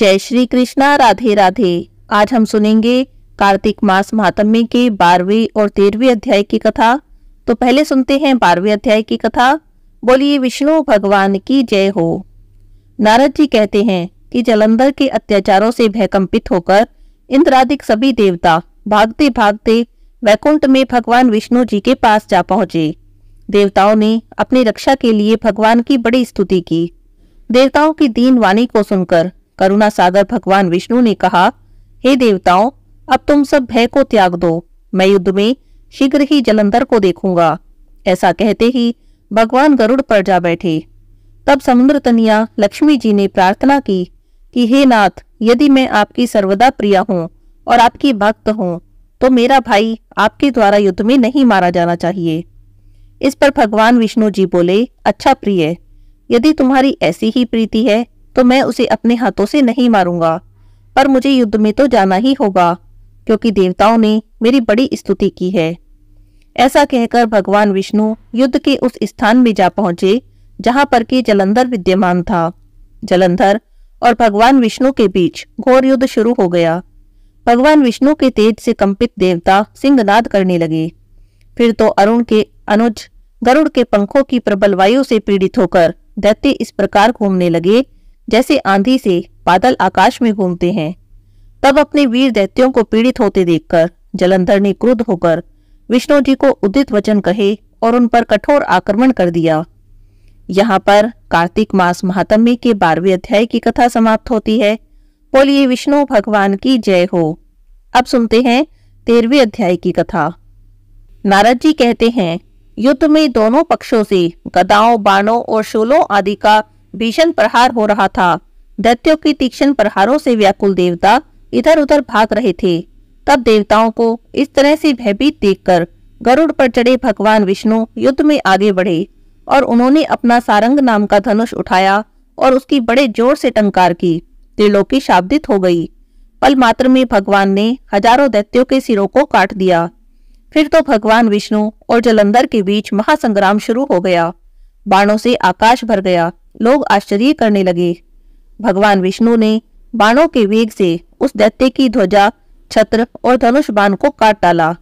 जय श्री कृष्णा राधे राधे आज हम सुनेंगे कार्तिक मास महात्म्य के बारहवें और तेरहवें अध्याय की कथा तो पहले सुनते हैं बारहवें अध्याय की कथा बोलिए विष्णु भगवान की जय हो नारद जी कहते हैं कि जलंधर के अत्याचारों से भयकंपित होकर इंद्रादिक सभी देवता भागते भागते वैकुंठ में भगवान विष्णु जी के पास जा पहुंचे देवताओं ने अपनी रक्षा के लिए भगवान की बड़ी स्तुति की देवताओं की दीन वाणी को सुनकर करुणा सागर भगवान विष्णु ने कहा हे hey देवताओं अब तुम सब भय को त्याग दो मैं युद्ध में शीघ्र ही जलंधर को देखूंगा ऐसा कहते ही भगवान गरुड़ पर जा बैठे तब समुद्र तनिया लक्ष्मी जी ने प्रार्थना की कि हे नाथ यदि मैं आपकी सर्वदा प्रिया हूँ और आपकी भक्त हूँ तो मेरा भाई आपके द्वारा युद्ध में नहीं मारा जाना चाहिए इस पर भगवान विष्णु जी बोले अच्छा प्रिय यदि तुम्हारी ऐसी ही प्रीति है तो मैं उसे अपने हाथों से नहीं मारूंगा पर मुझे युद्ध में तो जाना ही होगा क्योंकि देवताओं ने मेरी बड़ी स्तुति की है ऐसा कहकर भगवान विष्णु युद्ध के उस स्थान में जा पहुंचे जहां पर कि जलंधर विद्यमान था जलंधर और भगवान विष्णु के बीच घोर युद्ध शुरू हो गया भगवान विष्णु के तेज से कंपित देवता सिंहनाद करने लगे फिर तो अरुण के अनुज गरुड़ के पंखों की प्रबल वायु से पीड़ित होकर दैत्य इस प्रकार घूमने लगे जैसे आंधी से बादल आकाश में घूमते हैं तब अपने वीर दैत्यों को पीड़ित होते देखकर जलंधर ने क्रुद्ध होकर विष्णु जी को उदित वचन कहे और उन पर कठोर आक्रमण कर दिया यहाँ पर कार्तिक मास महात्म्य के बारहवें अध्याय की कथा समाप्त होती है बोलिए विष्णु भगवान की जय हो अब सुनते हैं तेरहवें अध्याय की कथा नारद जी कहते हैं युद्ध में दोनों पक्षों से गदाओं बाणों और शूलों आदि का भीषण प्रहार हो रहा था दैत्यों की तीक्ष्ण प्रहारों से व्याकुल देवता इधर उधर भाग रहे थे तब देवताओं को इस तरह से भयभीत देखकर गरुड़ पर चढ़े भगवान विष्णु युद्ध में आगे बढ़े और उन्होंने अपना सारंग नाम का धनुष उठाया और उसकी बड़े जोर से टंकार की त्रिलोकी शाब्दित हो गई पल मात्र में भगवान ने हजारों दैत्यों के सिरों को काट दिया फिर तो भगवान विष्णु और जलंधर के बीच महासंग्राम शुरू हो गया बाणों से आकाश भर गया लोग आश्चर्य करने लगे भगवान विष्णु ने बाणों के वेग से उस दैत्य की ध्वजा छत्र और धनुष बाण को काट डाला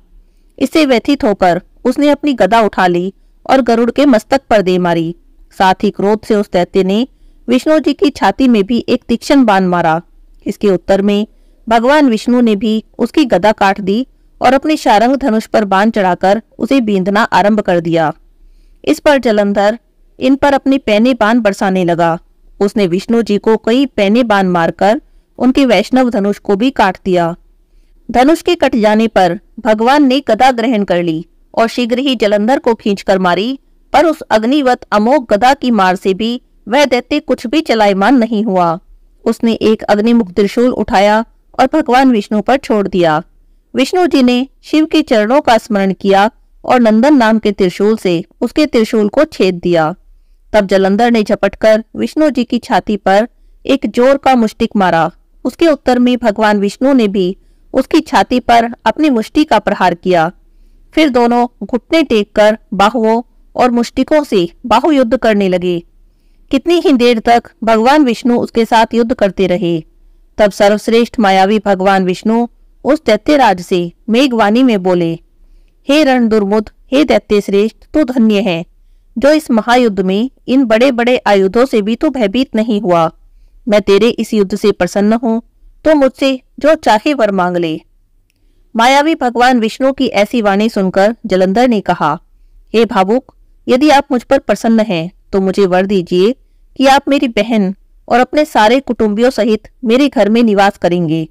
इससे व्यथित होकर उसने अपनी गदा उठा ली और गरुड़ के मस्तक पर दे मारी साथ ही क्रोध से उस दैत्य ने विष्णु जी की छाती में भी एक तीक्षण बाण मारा इसके उत्तर में भगवान विष्णु ने भी उसकी गदा काट दी और अपने शारंग धनुष पर बाण चढ़ाकर उसे बींधना आरंभ कर दिया इस पर जलंधर इन पर अपने पैने बाण बरसाने लगा उसने विष्णु जी को कई पैने बाण मारकर उनके वैष्णव धनुष को भी काट दिया धनुष के कट जाने पर भगवान ने गदा ग्रहण कर ली और शीघ्र ही जलंधर को खींचकर मारी पर उस अग्निवत अमोघ गदा की मार से भी वह दैत्य कुछ भी चलायमान नहीं हुआ उसने एक अग्निमुख त्रिशूल उठाया और भगवान विष्णु पर छोड़ दिया विष्णु जी ने शिव के चरणों का स्मरण किया और नंदन नाम के त्रिशूल से उसके त्रिशूल को छेद दिया तब जलंधर ने झपटकर विष्णु जी की छाती पर एक जोर का मुष्टिक मारा उसके उत्तर में भगवान विष्णु ने भी उसकी छाती पर अपनी मुष्टि का प्रहार किया फिर दोनों घुटने टेक कर बाहुओं और मुष्टिकों से बाहु युद्ध करने लगे कितनी ही देर तक भगवान विष्णु उसके साथ युद्ध करते रहे तब सर्वश्रेष्ठ मायावी भगवान विष्णु उस दैत्यराज से मेघवाणी में बोले हे रण दुर्मुद हे दैत्य श्रेष्ठ तू धन्य है जो इस महायुद्ध में इन बड़े बड़े आयुधों से भी तो भयभीत नहीं हुआ मैं तेरे इस युद्ध से प्रसन्न हूं तो मुझसे जो चाहे वर मांग ले मायावी भगवान विष्णु की ऐसी वाणी सुनकर जलंधर ने कहा हे भावुक यदि आप मुझ पर प्रसन्न हैं तो मुझे वर दीजिए कि आप मेरी बहन और अपने सारे कुटुंबियों सहित मेरे घर में निवास करेंगे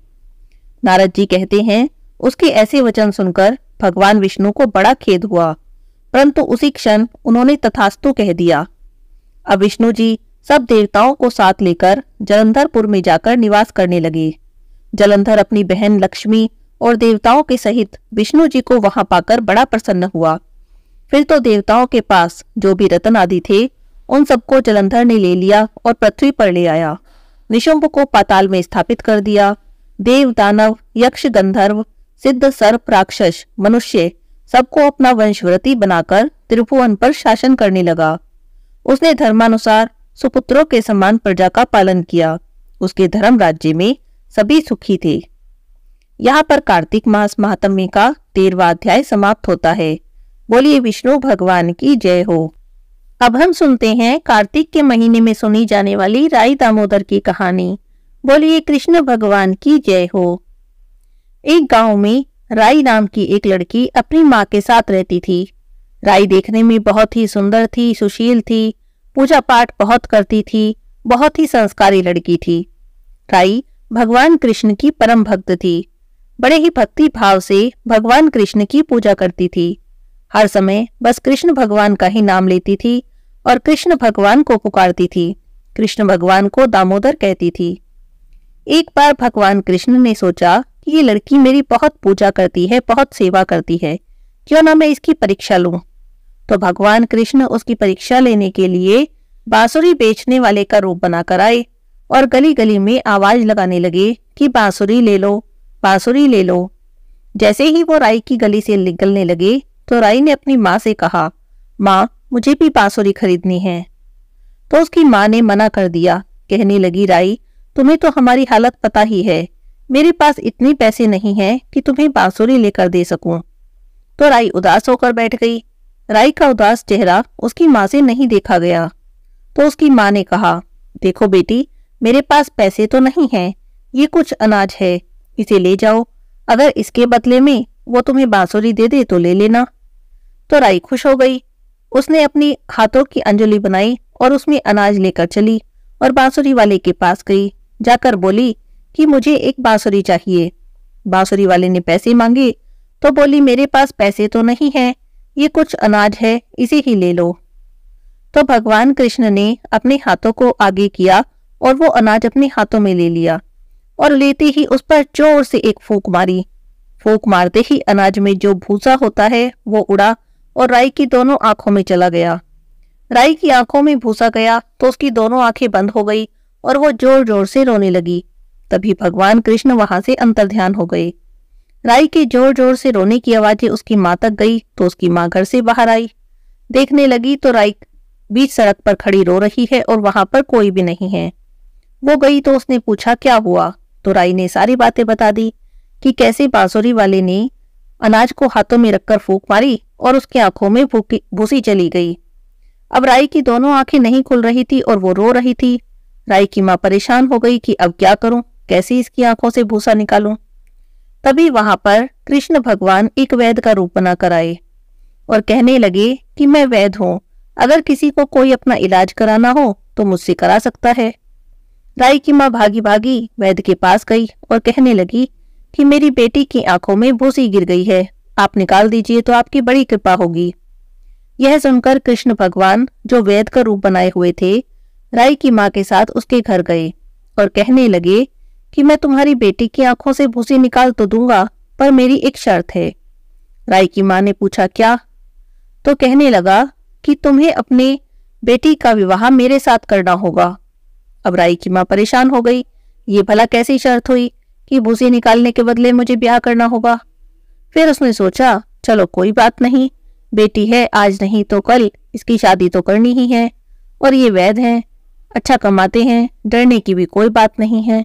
नारद जी कहते हैं उसके ऐसे वचन सुनकर भगवान विष्णु को बड़ा खेद हुआ परंतु उसी क्षण उन्होंने तथास्तु कह दिया अब विष्णु जी सब देवताओं को साथ लेकर जलंधरपुर में जाकर निवास करने लगे जलंधर अपनी बहन लक्ष्मी और देवताओं के सहित विष्णु जी को वहां पाकर बड़ा प्रसन्न हुआ फिर तो देवताओं के पास जो भी रतन आदि थे उन सबको जलंधर ने ले लिया और पृथ्वी पर ले आया निशुंब को पाताल में स्थापित कर दिया देव दानव यक्ष गंधर्व सिद्ध सर्प राक्षस मनुष्य सबको अपना वंशव्रती बनाकर त्रिभुवन पर शासन करने लगा उसने धर्मानुसार सुपुत्रों के समान प्रजा का पालन किया उसके धर्म राज्य में सभी सुखी थे यहाँ पर कार्तिक मास महात्म्य का तेरवा अध्याय समाप्त होता है बोलिए विष्णु भगवान की जय हो अब हम सुनते हैं कार्तिक के महीने में सुनी जाने वाली राई दामोदर की कहानी बोलिए कृष्ण भगवान की जय हो एक गांव में राई नाम की एक लड़की अपनी माँ के साथ रहती थी राई देखने में बहुत ही सुंदर थी सुशील थी पूजा पाठ बहुत करती थी बहुत ही संस्कारी लड़की थी राई भगवान कृष्ण की परम भक्त थी बड़े ही भक्ति भाव से भगवान कृष्ण की पूजा करती थी हर समय बस कृष्ण भगवान का ही नाम लेती थी और कृष्ण भगवान को पुकारती थी कृष्ण भगवान को दामोदर कहती थी एक बार भगवान कृष्ण ने सोचा कि ये लड़की मेरी बहुत पूजा करती है बहुत सेवा करती है क्यों ना मैं इसकी परीक्षा लूं तो भगवान कृष्ण उसकी परीक्षा लेने के लिए बांसुरी बेचने वाले का रूप बनाकर आए और गली गली में आवाज लगाने लगे कि बांसुरी ले लो बांसुरी ले लो जैसे ही वो राई की गली से निकलने लगे तो राई ने अपनी माँ से कहा माँ मुझे भी बांसुरी खरीदनी है तो उसकी माँ ने मना कर दिया कहने लगी राई तुम्हें तो हमारी हालत पता ही है मेरे पास इतने पैसे नहीं हैं कि तुम्हें बांसुरी लेकर दे सकूं। तो राई उदास होकर बैठ गई राई का उदास चेहरा उसकी माँ से नहीं देखा गया तो उसकी माँ ने कहा देखो बेटी मेरे पास पैसे तो नहीं है ये कुछ अनाज है इसे ले जाओ अगर इसके बदले में वो तुम्हें बांसुरी दे दे तो ले लेना तो राई खुश हो गई उसने अपनी हाथों की अंजलि बनाई और उसमें अनाज लेकर चली और बांसुरी वाले के पास गई जाकर बोली कि मुझे एक बांसुरी चाहिए बांसुरी वाले ने पैसे मांगे तो बोली मेरे पास पैसे तो नहीं है ये कुछ अनाज है इसे ही ले लो तो भगवान कृष्ण ने अपने हाथों को आगे किया और वो अनाज अपने हाथों में ले लिया और लेते ही उस पर जोर से एक फूक मारी फूक मारते ही अनाज में जो भूसा होता है वो उड़ा और राई की दोनों आंखों में चला गया राई की आंखों में भूसा गया तो उसकी दोनों आंखें बंद हो गई और वो जोर जोर से रोने लगी तभी भगवान कृष्ण वहां से अंतर ध्यान हो गए राई के जोर जोर से रोने की आवाजें उसकी माँ तक गई तो उसकी माँ घर से बाहर आई देखने लगी तो राई बीच सड़क पर खड़ी रो रही है और वहां पर कोई भी नहीं है वो गई तो उसने पूछा क्या हुआ तो राई ने सारी बातें बता दी कि कैसे बांसुरी वाले ने अनाज को हाथों में रखकर फूक मारी और उसकी आंखों में भूसी चली गई अब राई की दोनों आंखें नहीं खुल रही थी और वो रो रही थी राई की माँ परेशान हो गई कि अब क्या करूं कैसे इसकी आंखों से भूसा निकालूं? तभी वहां पर कृष्ण भगवान एक वैद का रूप बना कर आए और कहने लगे कि मैं वैद हूं अगर किसी को कोई अपना इलाज कराना हो तो मुझसे करा सकता है राय की माँ भागी भागी वैद के पास गई और कहने लगी कि मेरी बेटी की आंखों में भूसी गिर गई है आप निकाल दीजिए तो आपकी बड़ी कृपा होगी यह सुनकर कृष्ण भगवान जो वैद का रूप बनाए हुए थे राय की माँ के साथ उसके घर गए और कहने लगे कि मैं तुम्हारी बेटी की आंखों से भूसी निकाल तो दूंगा पर मेरी एक शर्त है राय की मां ने पूछा क्या तो कहने लगा कि तुम्हें अपने बेटी का विवाह मेरे साथ करना होगा अब राय की माँ परेशान हो गई ये भला कैसी शर्त हुई कि भूसी निकालने के बदले मुझे ब्याह करना होगा फिर उसने सोचा चलो कोई बात नहीं बेटी है आज नहीं तो कल इसकी शादी तो करनी ही है और ये वैध हैं अच्छा कमाते हैं डरने की भी कोई बात नहीं है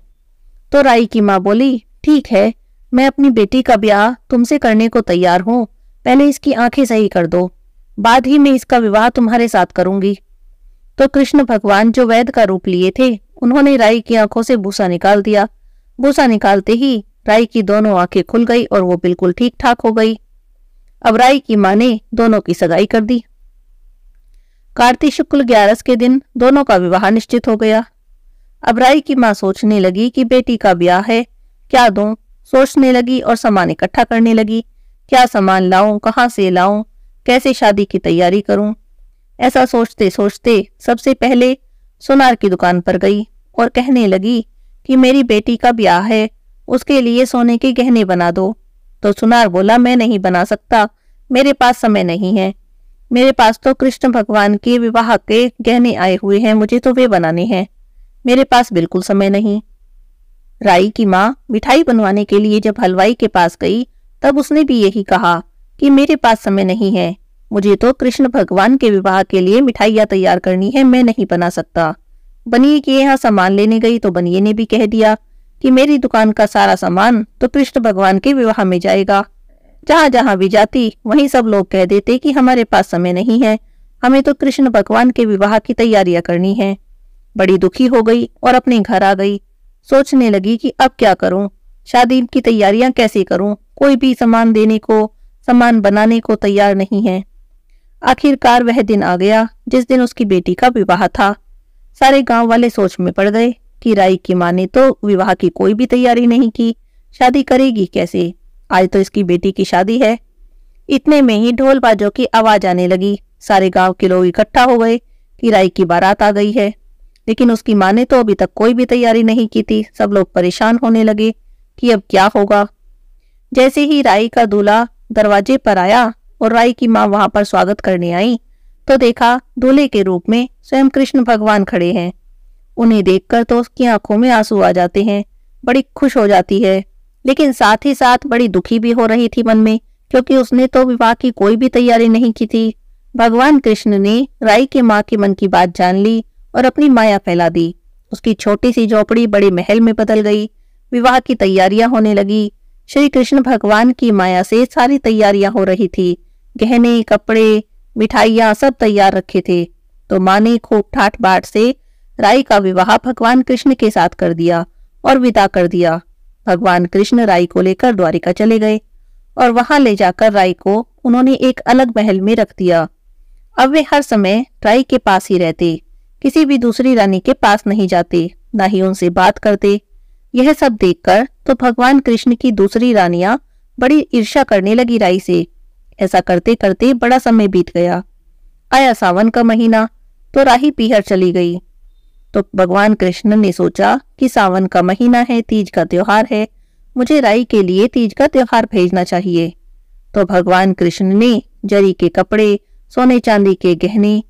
तो राई की माँ बोली ठीक है मैं अपनी बेटी का ब्याह तुमसे करने को तैयार हूँ पहले इसकी आंखें सही कर दो बाद ही मैं इसका विवाह तुम्हारे साथ करूंगी तो कृष्ण भगवान जो वैद का रूप लिए थे उन्होंने राई की आंखों से भूसा निकाल दिया भूसा निकालते ही राई की दोनों आंखें खुल गई और वो बिल्कुल ठीक ठाक हो गई अब राई की माँ ने दोनों की सगाई कर दी कार्तिक शुक्ल ग्यारस के दिन दोनों का विवाह निश्चित हो गया अब की माँ सोचने लगी कि बेटी का ब्याह है क्या दूं सोचने लगी और सामान इकट्ठा करने लगी क्या सामान लाऊं कहाँ से लाऊं कैसे शादी की तैयारी करूं ऐसा सोचते सोचते सबसे पहले सोनार की दुकान पर गई और कहने लगी कि मेरी बेटी का ब्याह है उसके लिए सोने के गहने बना दो तो सुनार बोला मैं नहीं बना सकता मेरे पास समय नहीं है मेरे पास तो कृष्ण भगवान के विवाह के गहने आए हुए हैं मुझे तो वे बनाने हैं मेरे पास बिल्कुल समय नहीं राई की माँ मिठाई बनवाने के लिए जब हलवाई के पास गई तब उसने भी यही कहा कि मेरे पास समय नहीं है मुझे तो कृष्ण भगवान के विवाह के लिए मिठाइयाँ तैयार करनी है मैं नहीं बना सकता बनिए के यहाँ सामान लेने गई तो बनिए ने भी कह दिया कि मेरी दुकान का सारा सामान तो कृष्ण भगवान के विवाह में जाएगा जहाँ जहाँ भी जाती वही सब लोग कह देते कि हमारे पास समय नहीं है हमें तो कृष्ण भगवान के विवाह की तैयारियां करनी है बड़ी दुखी हो गई और अपने घर आ गई सोचने लगी कि अब क्या करूं शादी की तैयारियां कैसे करूं कोई भी सामान देने को सामान बनाने को तैयार नहीं है आखिरकार वह दिन आ गया जिस दिन उसकी बेटी का विवाह था सारे गांव वाले सोच में पड़ गए कि राई की माँ ने तो विवाह की कोई भी तैयारी नहीं की शादी करेगी कैसे आज तो इसकी बेटी की शादी है इतने में ही ढोल बाजों की आवाज आने लगी सारे गांव के लोग इकट्ठा हो गए कि राई की बारात आ गई है लेकिन उसकी माँ ने तो अभी तक कोई भी तैयारी नहीं की थी सब लोग परेशान होने लगे कि अब क्या होगा जैसे ही राई का दूल्हा दरवाजे पर आया और राई की माँ वहां पर स्वागत करने आई तो देखा दूल्हे के रूप में स्वयं कृष्ण भगवान खड़े हैं उन्हें देखकर तो उसकी आंखों में आंसू आ जाते हैं बड़ी खुश हो जाती है लेकिन साथ ही साथ बड़ी दुखी भी हो रही थी मन में क्योंकि उसने तो विवाह की कोई भी तैयारी नहीं की थी भगवान कृष्ण ने राई के माँ के मन की बात जान ली और अपनी माया फैला दी उसकी छोटी सी झोपड़ी बड़े महल में बदल गई विवाह की तैयारियां होने लगी श्री कृष्ण भगवान की माया से सारी तैयारियां हो रही थी गहने कपड़े मिठाइयां सब तैयार रखे थे तो माँ ने खूब ठाठ बाट से राई का विवाह भगवान कृष्ण के साथ कर दिया और विदा कर दिया भगवान कृष्ण राई को लेकर द्वारिका चले गए और वहां ले जाकर राई को उन्होंने एक अलग महल में रख दिया अब वे हर समय राई के पास ही रहते किसी भी दूसरी रानी के पास नहीं जाते न ही उनसे बात करते यह सब देखकर तो भगवान कृष्ण की दूसरी रानियां बड़ी ईर्षा करने लगी राई से ऐसा करते करते बड़ा समय बीत गया आया सावन का महीना तो राही पीहर चली गई तो भगवान कृष्ण ने सोचा कि सावन का महीना है तीज का त्योहार है मुझे राई के लिए तीज का त्योहार भेजना चाहिए तो भगवान कृष्ण ने जरी के कपड़े सोने चांदी के गहने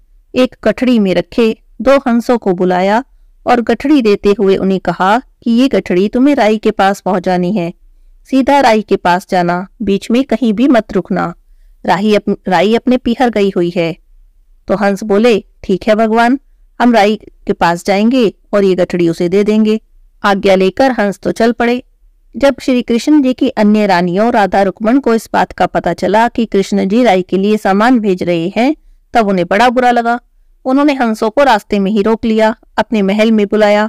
एक कठड़ी में रखे दो हंसों को बुलाया और गठड़ी देते हुए उन्हें कहा कि ये गठड़ी तुम्हें राई के पास पहुंचानी है सीधा राई के पास जाना बीच में कहीं भी मत रुकना राही अप, राई अपने पीहर गई हुई है तो हंस बोले ठीक है भगवान हम राई के पास जाएंगे और ये गठड़ी उसे दे देंगे आज्ञा लेकर हंस तो चल पड़े जब श्री कृष्ण जी की अन्य रानियों राधा रुकमण को इस बात का पता चला कि कृष्ण जी राय के लिए सामान भेज रहे हैं तब उन्हें बड़ा बुरा लगा उन्होंने हंसों को रास्ते में ही रोक लिया अपने महल में बुलाया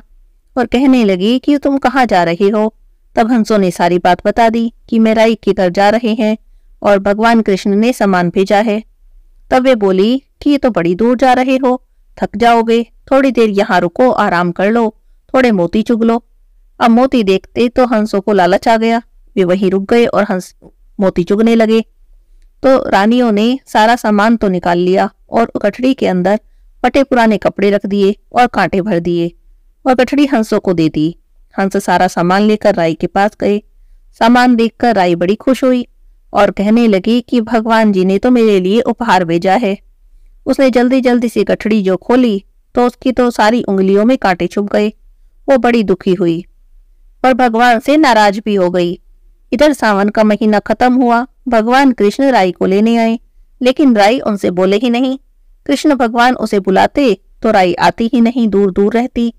और कहने लगी कि तुम कहाँ जा रहे हो तब हंसों ने सारी बात बता दी कि मेराई किधर जा रहे हैं और भगवान कृष्ण ने सामान भेजा है तब वे बोली कि ये तो बड़ी दूर जा रहे हो थक जाओगे थोड़ी देर यहाँ रुको आराम कर लो थोड़े मोती चुग लो अब मोती देखते तो हंसों को लालच आ गया वे वही रुक गए और हंस मोती चुगने लगे तो रानियों ने सारा सामान तो निकाल लिया और कठड़ी के अंदर फटे पुराने कपड़े रख दिए और कांटे भर दिए और गठड़ी हंसों को दे दी हंस सारा सामान लेकर राय के पास गए सामान देखकर राय बड़ी खुश हुई और कहने लगी कि भगवान जी ने तो मेरे लिए उपहार भेजा है उसने जल्दी जल्दी से गठड़ी जो खोली तो उसकी तो सारी उंगलियों में कांटे छुप गए वो बड़ी दुखी हुई और भगवान से नाराज भी हो गई इधर सावन का महीना खत्म हुआ भगवान कृष्ण राय को लेने आए लेकिन राय उनसे बोले ही नहीं कृष्ण भगवान उसे बुलाते तो राई आती ही नहीं दूर दूर रहती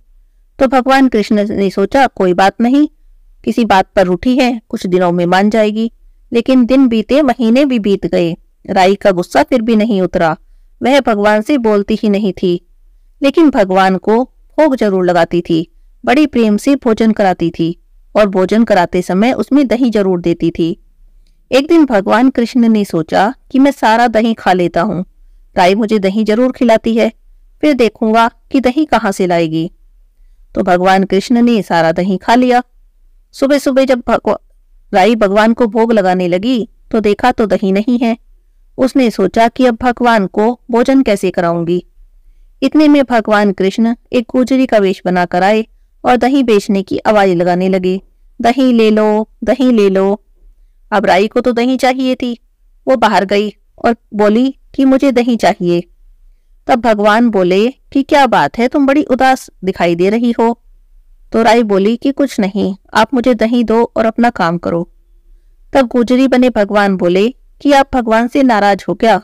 तो भगवान कृष्ण ने सोचा कोई बात नहीं किसी बात पर उठी है कुछ दिनों में मान जाएगी लेकिन दिन बीते महीने भी बीत गए राई का गुस्सा फिर भी नहीं उतरा वह भगवान से बोलती ही नहीं थी लेकिन भगवान को भोग जरूर लगाती थी बड़ी प्रेम से भोजन कराती थी और भोजन कराते समय उसमें दही जरूर देती थी एक दिन भगवान कृष्ण ने सोचा कि मैं सारा दही खा लेता हूँ गाय मुझे दही जरूर खिलाती है फिर देखूंगा कि दही कहाँ से लाएगी तो भगवान कृष्ण ने सारा दही खा लिया सुबह सुबह जब राई भगवान को भोग लगाने लगी तो देखा तो दही नहीं है उसने सोचा कि अब भगवान को भोजन कैसे कराऊंगी इतने में भगवान कृष्ण एक गुजरी का वेश बनाकर आए और दही बेचने की आवाज लगाने लगे दही ले लो दही ले लो अब राई को तो दही चाहिए थी वो बाहर गई और बोली कि मुझे दही चाहिए तब भगवान बोले कि क्या बात है तुम बड़ी उदास दिखाई दे रही हो तो राय बोली कि कुछ नहीं आप मुझे दही दो और अपना काम करो तब गुजरी बने भगवान बोले कि आप भगवान से नाराज हो क्या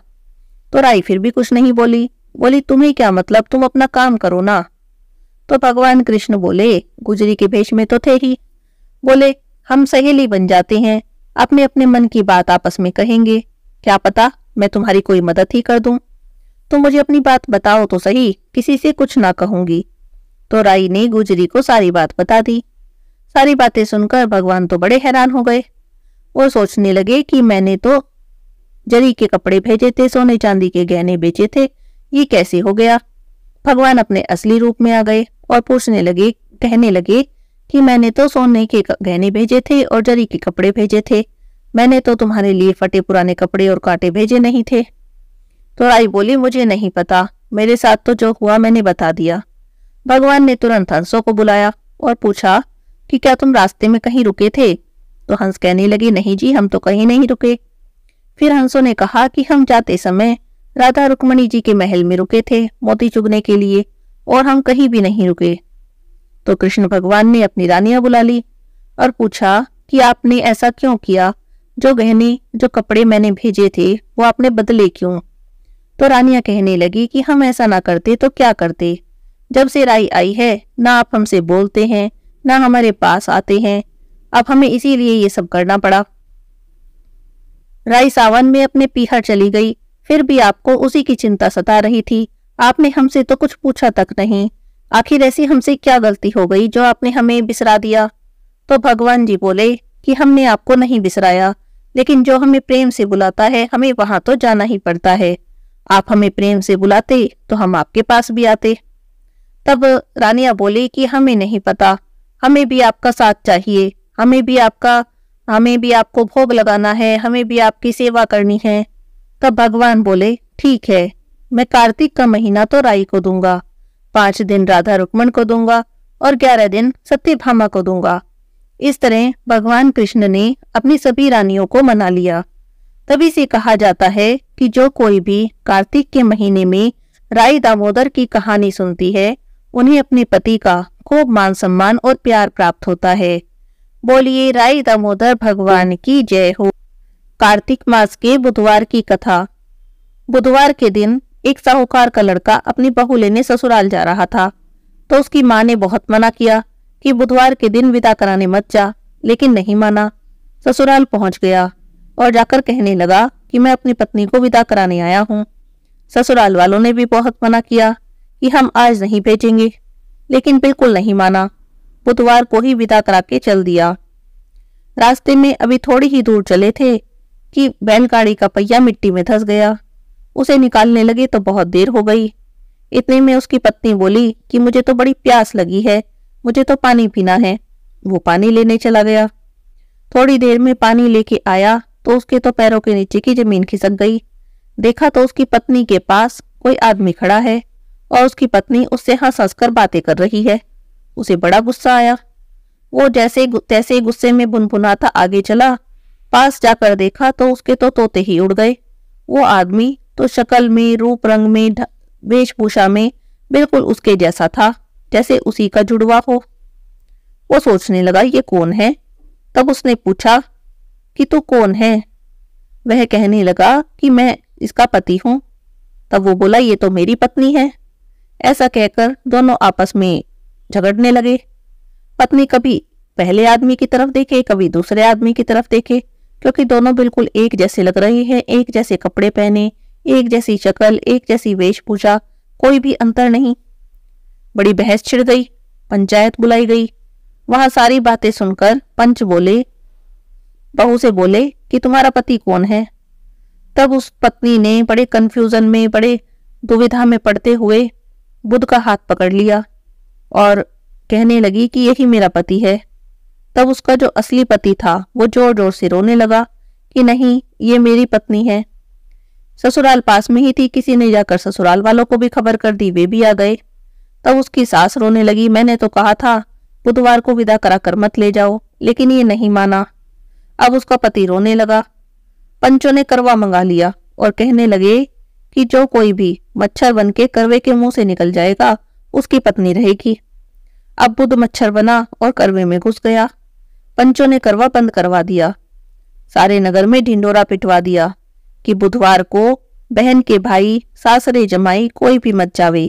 तो राय फिर भी कुछ नहीं बोली बोली तुम्हें क्या मतलब तुम अपना काम करो ना तो भगवान कृष्ण बोले गुजरी के भेष में तो थे ही बोले हम सहेली बन जाते हैं अपने अपने मन की बात आपस में कहेंगे क्या पता मैं तुम्हारी कोई मदद ही कर दूं तुम मुझे अपनी बात बताओ तो सही किसी से कुछ ना कहूंगी तो राई ने गुजरी को सारी बात बता दी सारी बातें सुनकर भगवान तो बड़े हैरान हो गए वो सोचने लगे कि मैंने तो जरी के कपड़े भेजे थे सोने चांदी के गहने बेचे थे ये कैसे हो गया भगवान अपने असली रूप में आ गए और पूछने लगे कहने लगे कि मैंने तो सोने के गहने भेजे थे और जरी के कपड़े भेजे थे मैंने तो तुम्हारे लिए फटे पुराने कपड़े और कांटे भेजे नहीं थे तो राई बोली मुझे नहीं पता मेरे साथ तो जो हुआ मैंने बता दिया भगवान ने तुरंत हंसों को बुलाया और पूछा कि क्या तुम रास्ते में कहीं रुके थे तो हंस कहने लगे नहीं जी हम तो कहीं नहीं रुके फिर हंसों ने कहा कि हम जाते समय राधा रुक्मणी जी के महल में रुके थे मोती चुगने के लिए और हम कहीं भी नहीं रुके तो कृष्ण भगवान ने अपनी रानियां बुला ली और पूछा कि आपने ऐसा क्यों किया जो गहने जो कपड़े मैंने भेजे थे वो आपने बदले क्यों तो रानिया कहने लगी कि हम ऐसा ना करते तो क्या करते जब से राय आई है ना आप हमसे बोलते हैं ना हमारे पास आते हैं अब हमें इसीलिए ये सब करना पड़ा राय सावन में अपने पीहर चली गई फिर भी आपको उसी की चिंता सता रही थी आपने हमसे तो कुछ पूछा तक नहीं आखिर ऐसी हमसे क्या गलती हो गई जो आपने हमें बिसरा दिया तो भगवान जी बोले कि हमने आपको नहीं बिसराया लेकिन जो हमें प्रेम से बुलाता है हमें वहां तो जाना ही पड़ता है आप हमें प्रेम से बुलाते तो हम आपके पास भी आते तब रानिया बोली कि हमें नहीं पता हमें भी आपका साथ चाहिए हमें भी आपका हमें भी आपको भोग लगाना है हमें भी आपकी सेवा करनी है तब भगवान बोले ठीक है मैं कार्तिक का महीना तो राई को दूंगा पांच दिन राधा रुक्मण को दूंगा और ग्यारह दिन भामा को दूंगा इस तरह भगवान कृष्ण ने अपनी सभी रानियों को मना लिया तभी से कहा जाता है कि जो कोई भी कार्तिक के महीने में राय दामोदर की कहानी सुनती है उन्हें अपने पति का खूब मान सम्मान और प्यार प्राप्त होता है बोलिए राय दामोदर भगवान की जय हो कार्तिक मास के बुधवार की कथा बुधवार के दिन एक साहूकार का लड़का अपनी बहू लेने ससुराल जा रहा था तो उसकी माँ ने बहुत मना किया कि बुधवार के दिन विदा कराने मत जा लेकिन नहीं माना ससुराल पहुंच गया और जाकर कहने लगा कि मैं अपनी पत्नी को विदा कराने आया हूँ ससुराल वालों ने भी बहुत मना किया कि हम आज नहीं भेजेंगे लेकिन बिल्कुल नहीं माना बुधवार को ही विदा करा के चल दिया रास्ते में अभी थोड़ी ही दूर चले थे कि बैलगाड़ी का पहिया मिट्टी में धस गया उसे निकालने लगे तो बहुत देर हो गई इतने में उसकी पत्नी बोली कि मुझे तो बड़ी प्यास लगी है मुझे तो पानी पीना है वो पानी लेने चला गया थोड़ी देर में पानी लेके आया तो उसके तो पैरों के नीचे की जमीन खिसक गई देखा तो उसकी पत्नी के पास कोई आदमी खड़ा है और उसकी पत्नी उससे हंस हंस कर बातें कर रही है उसे बड़ा गुस्सा आया वो जैसे तैसे गुस्से में भुनभुनाता आगे चला पास जाकर देखा तो उसके तो तोते ही उड़ गए वो आदमी तो शक्ल में रूप रंग में वेशभूषा में बिल्कुल उसके जैसा था जैसे उसी का जुड़वा हो वो सोचने लगा ये कौन है तब उसने पूछा कि तू कौन है वह कहने लगा कि मैं इसका पति हूं तब वो बोला ये तो मेरी पत्नी है ऐसा कहकर दोनों आपस में झगड़ने लगे पत्नी कभी पहले आदमी की तरफ देखे कभी दूसरे आदमी की तरफ देखे क्योंकि दोनों बिल्कुल एक जैसे लग रहे हैं एक जैसे कपड़े पहने एक जैसी शक्ल एक जैसी वेशभूषा कोई भी अंतर नहीं बड़ी बहस छिड़ गई पंचायत बुलाई गई वहां सारी बातें सुनकर पंच बोले बहू से बोले कि तुम्हारा पति कौन है तब उस पत्नी ने बड़े कंफ्यूजन में बड़े दुविधा में पड़ते हुए बुद्ध का हाथ पकड़ लिया और कहने लगी कि यही मेरा पति है तब उसका जो असली पति था वो जोर जोर से रोने लगा कि नहीं ये मेरी पत्नी है ससुराल पास में ही थी किसी ने जाकर ससुराल वालों को भी खबर कर दी वे भी आ गए तब उसकी सास रोने लगी मैंने तो कहा था बुधवार को विदा करा कर मत ले जाओ लेकिन ये नहीं माना अब उसका पति रोने लगा पंचों ने करवा मंगा लिया और कहने लगे कि जो कोई भी मच्छर बन के करवे के मुंह से निकल जाएगा उसकी पत्नी रहेगी अब बुध मच्छर बना और करवे में घुस गया पंचों ने करवा बंद करवा दिया सारे नगर में ढिंडोरा पिटवा दिया कि बुधवार को बहन के भाई सासरे जमाई कोई भी मत जावे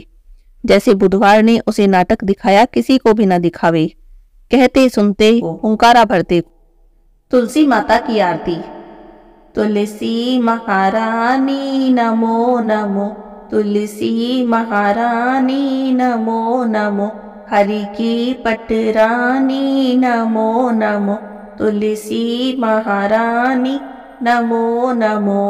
जैसे बुधवार ने उसे नाटक दिखाया किसी को भी न दिखावे कहते सुनते हुकारा भरते तुलसी माता की आरती तुलसी महारानी नमो नमो तुलसी महारानी नमो नमो हरि की पटरानी नमो नमो तुलसी महारानी नमो नमो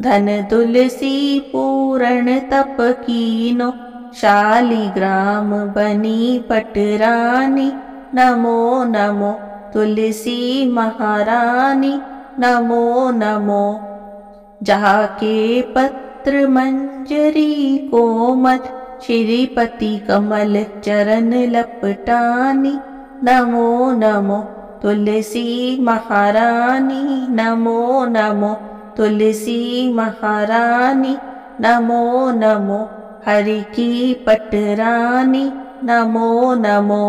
धन तुलसी पूरण तप कीनो शालिग्राम बनी पटरानी नमो नमो तुलसी महारानी नमो नमो जाके पत्र मंजरी कोमल श्रीपति कमल चरण लपटानी नमो नमो तुलसी महारानी नमो नमो तुलसी महारानी नमो नमो हरि की पटरानी नमो नमो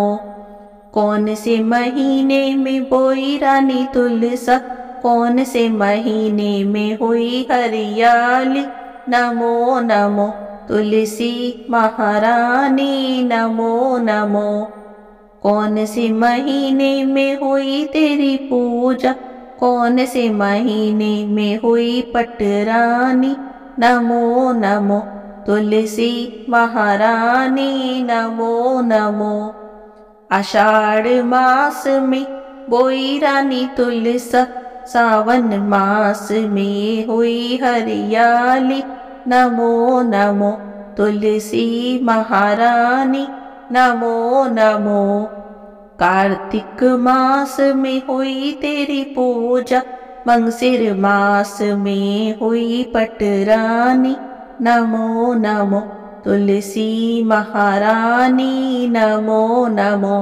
कौन से महीने में बोई रानी तुलसा कौन से महीने में हुई हरियाली नमो नमो तुलसी महारानी नमो नमो कौन से महीने में हुई तेरी पूजा कौन से महीने में हुई पटरानी नमो नमो तुलसी महारानी नमो नमो आषाढ़ मास में रानी तुलस सावन मास में हुई हरियाली नमो नमो तुलसी महारानी नमो नमो कार्तिक मास में हुई तेरी पूजा मास में हुई पटरानी नमो नमो तुलसी महारानी नमो नमो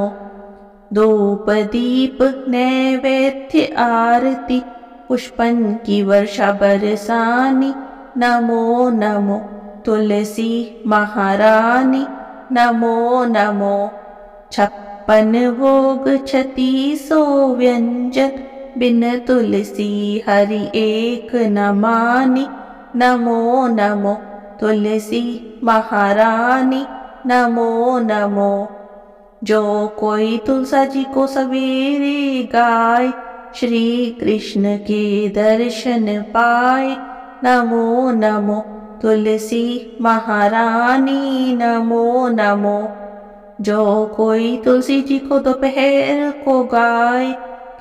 धूपदीप नैवेद्य पुष्पन की वर्षा बरसानी नमो नमो तुलसी महारानी नमो नमो छप्पन भोग छतीसो व्यंजन बिन तुलसी हरि एक नमानी नमो नमो तुलसी महारानी नमो नमो जो कोई तुलसा जी को सवेरे गाय श्री कृष्ण के दर्शन पाए नमो नमो तुलसी महारानी नमो नमो जो कोई तुलसी जी को दोपहर को गाय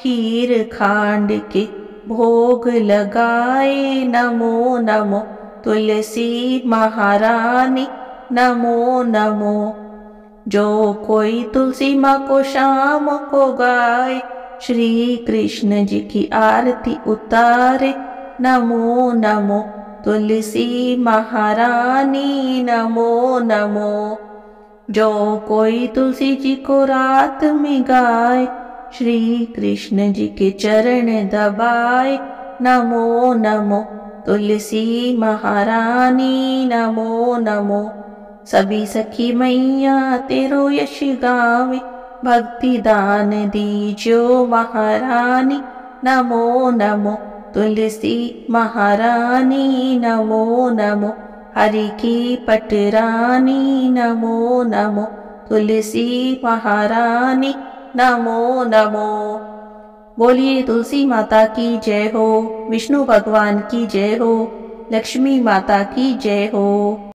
खीर खांड के भोग लगाए नमो नमो तुलसी महारानी नमो नमो जो कोई तुलसी माँ को शाम को गाए श्री कृष्ण जी की आरती उतारे नमो नमो तुलसी महारानी नमो नमो जो कोई तुलसी जी को रात में गाए श्री कृष्ण जी के चरण दबाए नमो नमो तुलसी महारानी नमो नमो सभी सखी मैया तेरो यश गावे भक्ति दान दीजो महारानी नमो नमो तुलसी महारानी नमो नमो हरि की रानी नमो नमो तुलसी महारानी नमो नमो बोलिए तुलसी माता की जय हो विष्णु भगवान की जय हो लक्ष्मी माता की जय हो